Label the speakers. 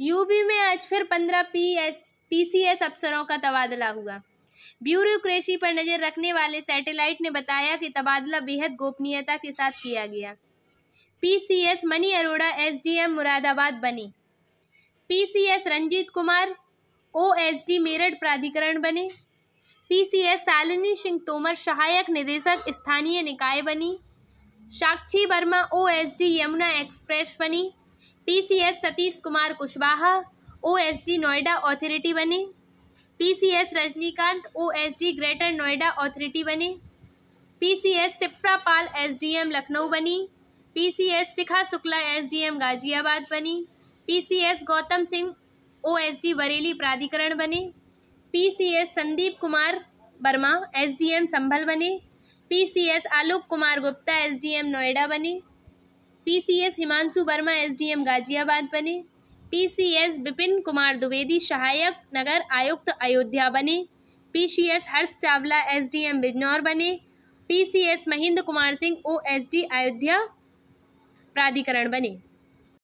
Speaker 1: UV में आज फिर पंद्रह पी एस पीसीएस अफसरों का तबादला हुआ ब्यूरोक्रेसी पर नज़र रखने वाले सैटेलाइट ने बताया कि तबादला बेहद गोपनीयता के साथ किया गया पीसीएस मनी अरोड़ा एसडीएम मुरादाबाद बने पीसीएस रंजीत कुमार ओएसडी मेरठ प्राधिकरण बने पीसीएस सालिनी सिंह तोमर सहायक निदेशक स्थानीय निकाय बनी साक्षी वर्मा ओएसडी यमुना एक्सप्रेस बनी PCS Satish Kumar Kushwaha OSD Noida authority बने PCS Rajnikant OSD greater Noida authority बने पीसीएस सिप्रा पाल एसडीएम लखनऊ बनी पीसीएस शिखा शुक्ला एसडीएम गाजियाबाद बनी पीसीएस गौतम सिंह ओएसडी बरेली प्राधिकरण बने पीसीएस संदीप कुमार वर्मा एसडीएम संभल बने पीसीएस आलोक कुमार गुप्ता एसडीएम नोएडा बने पीसीएस हिमांशु वर्मा एसडीएम गाजियाबाद बने पीसीएस विपिन कुमार द्विवेदी सहायक नगर आयुक्त अयोध्या बने पीसीएस हर्ष चावला एसडीएम बिजनौर बने पीसीएस महेंद्र कुमार सिंह ओएसडी अयोध्या प्राधिकरण बने